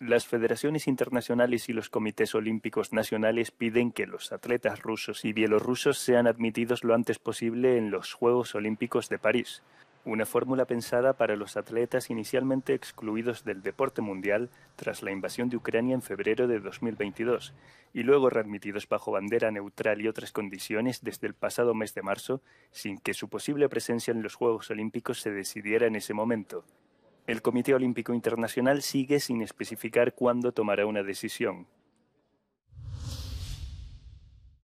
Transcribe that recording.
las federaciones internacionales y los comités olímpicos nacionales piden que los atletas rusos y bielorrusos sean admitidos lo antes posible en los Juegos Olímpicos de París, una fórmula pensada para los atletas inicialmente excluidos del deporte mundial tras la invasión de Ucrania en febrero de 2022 y luego readmitidos bajo bandera neutral y otras condiciones desde el pasado mes de marzo sin que su posible presencia en los Juegos Olímpicos se decidiera en ese momento. El Comité Olímpico Internacional sigue sin especificar cuándo tomará una decisión.